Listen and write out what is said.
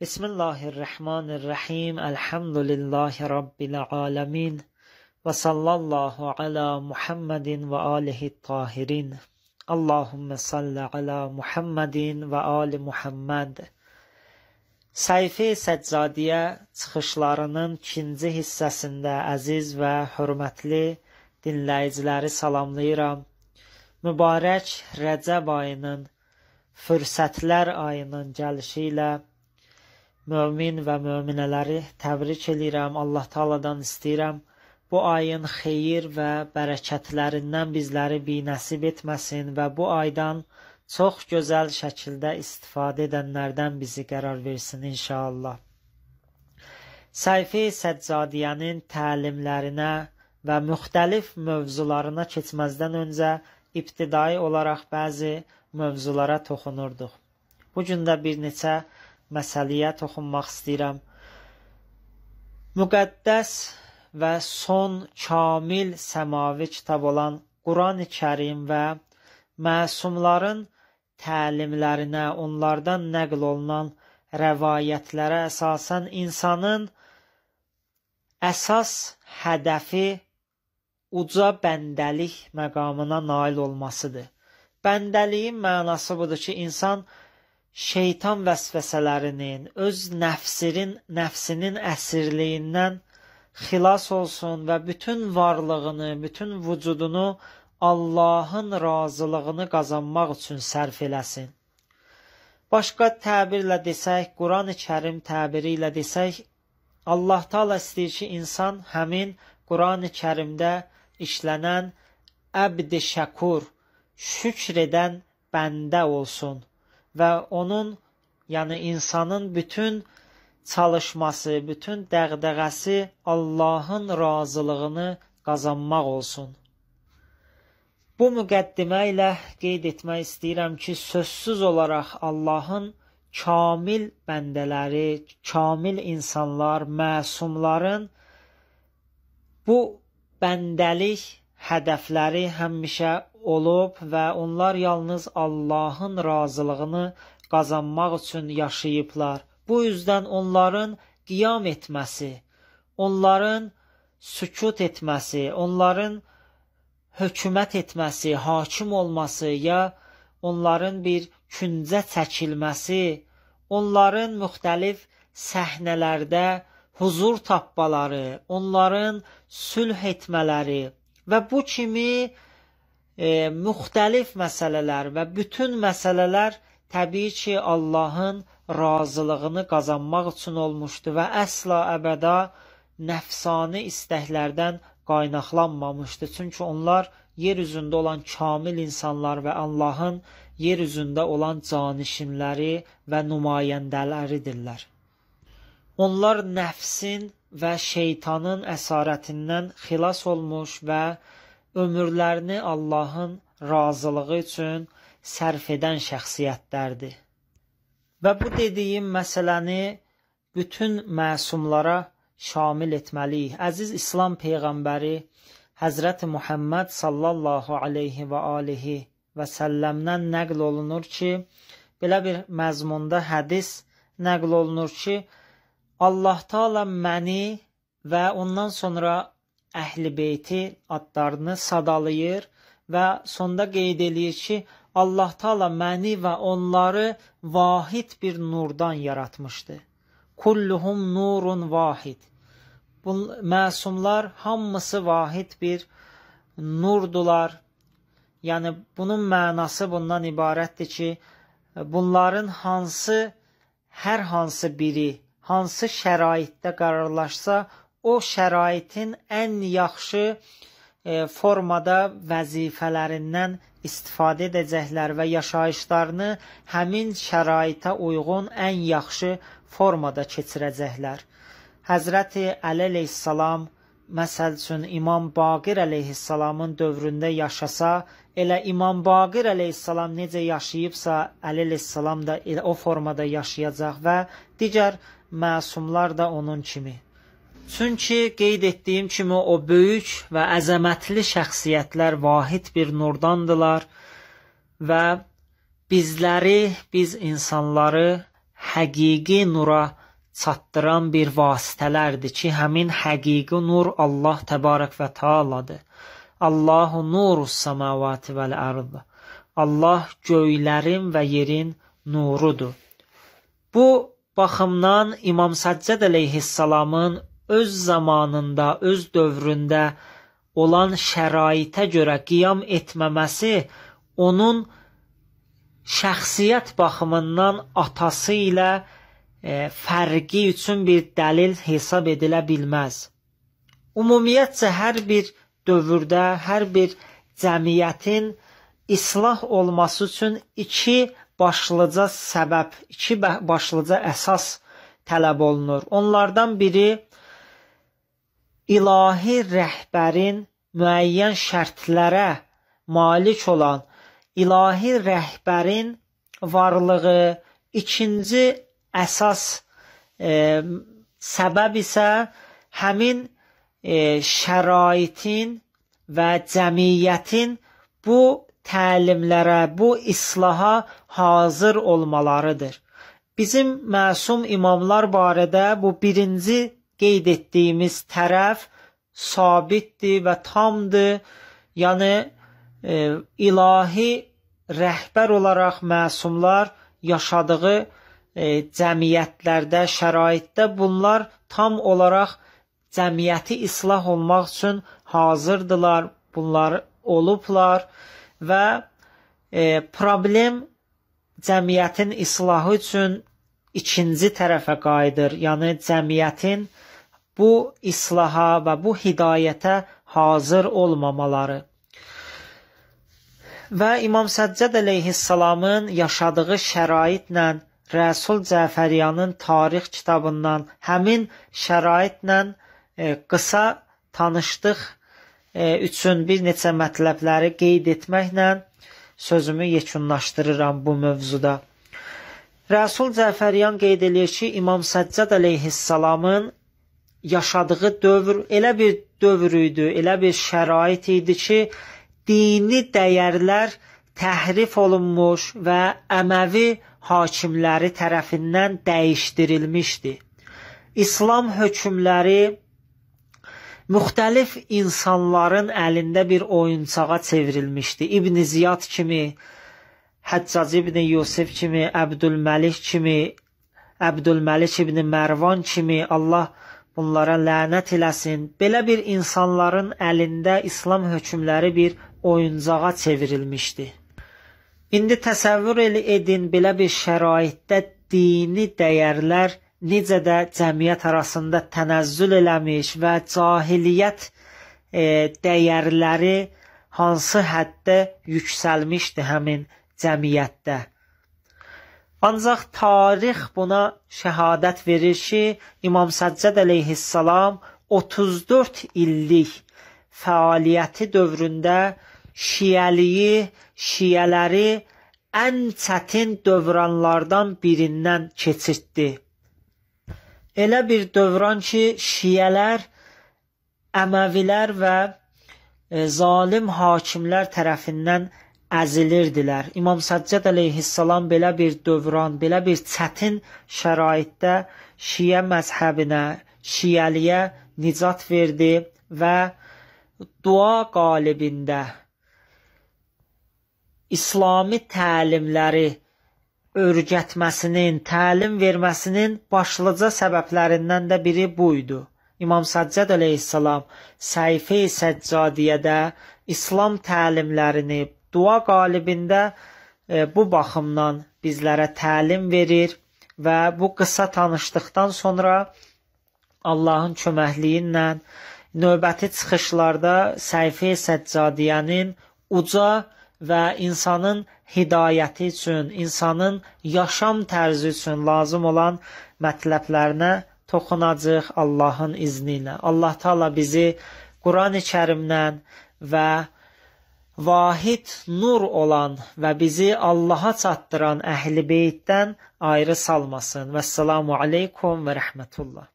بسم الله الرحمن الرحيم الحمد لله رب العالمين وصلى الله على محمد وآله الطاهرين اللهم صل على محمد وآل محمد Səyfi Səccadiyə çıxışlarının ikinci hissəsində əziz və hörmətli dinləyiciləri salamlayıram. Mübarək Rəcəb ayının, Fürsətlər ayının gəlişi ilə mömin və möminələri təbrik eləyirəm. Allah Taala'dan istəyirəm bu ayın xeyir və bərəkətlərindən bizləri binəsib etməsin və bu aydan çox gözəl şəkildə istifadə edənlərdən bizi qərar versin inşallah. Səyfi Səccadiyənin təlimlərinə və müxtəlif mövzularına keçməzdən öncə ibtidai olaraq bəzi mövzulara toxunurduq. Bu gün də bir neçə məsələyə toxunmaq istəyirəm. Müqəddəs və son kamil səmavi kitab olan Quran-ı Kərim və məsumların təlimlərinə, onlardan nəql olunan rəvayətlərə əsasən insanın əsas hədəfi uca bəndəlik məqamına nail olmasıdır. Bəndəliyin mənası budur ki, insan şeytan vəsvəsələrinin, öz nəfsinin, nəfsinin əsirliyindən xilas olsun və bütün varlığını, bütün vücudunu Allahın razılığını qazanmaq üçün sərf eləsin. Başqa təbirlə desək, Quran-ı Kərim təbiri ilə desək, Allah Taala istəyir ki, insan həmin Quran-ı Kərimdə işlənən əbd-i şəkur, şükr edən bəndə olsun və onun yəni insanın bütün çalışması, bütün dəğdəğəsi Allahın razılığını qazanmaq olsun. Bu müqəddimə ilə qeyd etmək istəyirəm ki, sözsüz olaraq Allahın kamil bəndələri, kamil insanlar, məsumların bu bəndəlik hədəfləri həmişə olub və onlar yalnız Allahın razılığını qazanmaq üçün yaşayıblar. Bu üzdən onların qiyam etməsi, onların sükut etməsi, onların hökumət etməsi, hakim olması ya onların bir küncə çəkilməsi, onların müxtəlif səhnələrdə huzur tapmaları, onların sülh etmələri, və bu kimi e, müxtəlif məsələlər və bütün məsələlər təbii ki, Allahın razılığını qazanmaq üçün olmuşdu və əsla əbəda nəfsani istəklərdən qaynaqlanmamışdı. Çünki onlar yer üzündə olan kamil insanlar və Allahın yer üzündə olan canişinləri və nümayəndələridirlər. Onlar nəfsin və şeytanın əsarətindən xilas olmuş və ömürlərini Allahın razılığı üçün sərf edən şəxsiyyətlərdir. Və bu dediyim məsələni bütün məsumlara şamil etməliyik. Əziz İslam peyğəmbəri Həzrət Muhammed sallallahu alayhi və alihi və səlləmdən nəql olunur ki, belə bir məzmunda hədis nəql olunur ki, Allah Taala məni və ondan sonra Əhl-i Beyti adlarını sadalayır və sonda qeyd eləyir ki, Allah Taala məni və onları vahid bir nurdan yaratmışdı. Kulluhum nurun vahid. Bu məsumlar hamısı vahid bir nurdular. Yəni bunun mənası bundan ibarətdir ki, bunların hansı hər hansı biri hansı şəraitdə qərarlaşsa, o şəraitin ən yaxşı e, formada vəzifələrindən istifadə edəcəklər və yaşayışlarını həmin şəraitə uyğun ən yaxşı formada keçirəcəklər. Həzrəti Əli əleyhissalam məsəl üçün İmam Baqir əleyhissalamın dövründə yaşasa, elə İmam Baqir əleyhissalam necə yaşayıbsa, Əli əleyhissalam da o formada yaşayacaq və digər məsumlar da onun kimi. Çünki qeyd etdiyim kimi o böyük və əzəmətli şəxsiyyətlər vahid bir nurdandılar və bizləri, biz insanları həqiqi nura çatdıran bir vasitələrdir ki, həmin həqiqi nur Allah təbarək və taaladır. Allahu nurus samavati vəl ərd. Allah göylərin və yerin nurudur. Bu baxımdan İmam Səccəd əleyhissalamın öz zamanında, öz dövründə olan şəraitə görə qiyam etməməsi onun şəxsiyyət baxımından atası ilə e, fərqi üçün bir dəlil hesab edilə bilməz. Ümumiyyətcə hər bir dövrdə, hər bir cəmiyyətin islah olması üçün iki başlıca səbəb, iki başlıca əsas tələb olunur. Onlardan biri ilahi rəhbərin müəyyən şərtlərə malik olan ilahi rəhbərin varlığı, ikinci əsas e, səbəb isə həmin e, şəraitin və cəmiyyətin bu təlimlərə, bu islaha hazır olmalarıdır. Bizim məsum imamlar barədə bu birinci qeyd etdiyimiz tərəf sabitdir və tamdır. Yəni e, ilahi rəhbər olaraq məsumlar yaşadığı e, cəmiyyətlərdə, şəraitdə bunlar tam olaraq cəmiyyəti islah olmaq üçün hazırdılar. Bunlar olublar və e, problem cəmiyyətin islahı üçün ikinci tərəfə qayıdır. Yəni cəmiyyətin bu islaha və bu hidayətə hazır olmamaları. Və İmam Səccad əleyhissalamın yaşadığı şəraitlə Rəsul Cəfəriyanın tarix kitabından həmin şəraitlə e, qısa tanışdıq E, üçün bir neçə mətləbləri qeyd etməklə sözümü yekunlaşdırıram bu mövzuda. Rəsul Cəfəryan qeyd eləyir ki, İmam Səccad əleyhissalamın yaşadığı dövr elə bir dövr idi, elə bir şərait idi ki, dini dəyərlər təhrif olunmuş və Əməvi hakimləri tərəfindən dəyişdirilmişdi. İslam hökmləri müxtəlif insanların əlində bir oyuncağa çevrilmişdi. İbn Ziyad kimi, Həccac ibn Yusuf kimi, Əbdülməlik kimi, Əbdülməlik ibn Mərvan kimi Allah bunlara lənət eləsin. Belə bir insanların əlində İslam hökmləri bir oyuncağa çevrilmişdi. İndi təsəvvür edin belə bir şəraitdə dini dəyərlər necə də cəmiyyət arasında tənəzzül eləmiş və cahiliyyət e, dəyərləri hansı həddə yüksəlmişdi həmin cəmiyyətdə. Ancaq tarix buna şəhadət verir ki, İmam Səccad əleyhissalam 34 illik fəaliyyəti dövründə şiyəliyi, şiyələri ən çətin dövranlardan birindən keçirtdi elə bir dövran ki, şiyələr, əməvilər və e, zalim hakimlər tərəfindən əzilirdilər. İmam Səccad əleyhissalam belə bir dövran, belə bir çətin şəraitdə Şiə məzhəbinə, Şiyəliyə nicat verdi və dua qalibində İslami təlimləri öyrətməsinin, təlim verməsinin başlıca səbəblərindən də biri bu idi. İmam Səccad əleyhissalam Səyfi Səccadiyədə İslam təlimlərini dua qalibində e, bu baxımdan bizlərə təlim verir və bu qısa tanışlıqdan sonra Allahın köməkliyi ilə növbəti çıxışlarda Səyfi Səccadiyənin uca və insanın hidayəti üçün, insanın yaşam tərzi üçün lazım olan mətləblərinə toxunacaq Allahın izni ilə. Allah Taala bizi Qurani Kərimdən və vahid nur olan və bizi Allaha çatdıran əhli beytdən ayrı salmasın. Vəssalamu aleykum və rəhmətullah.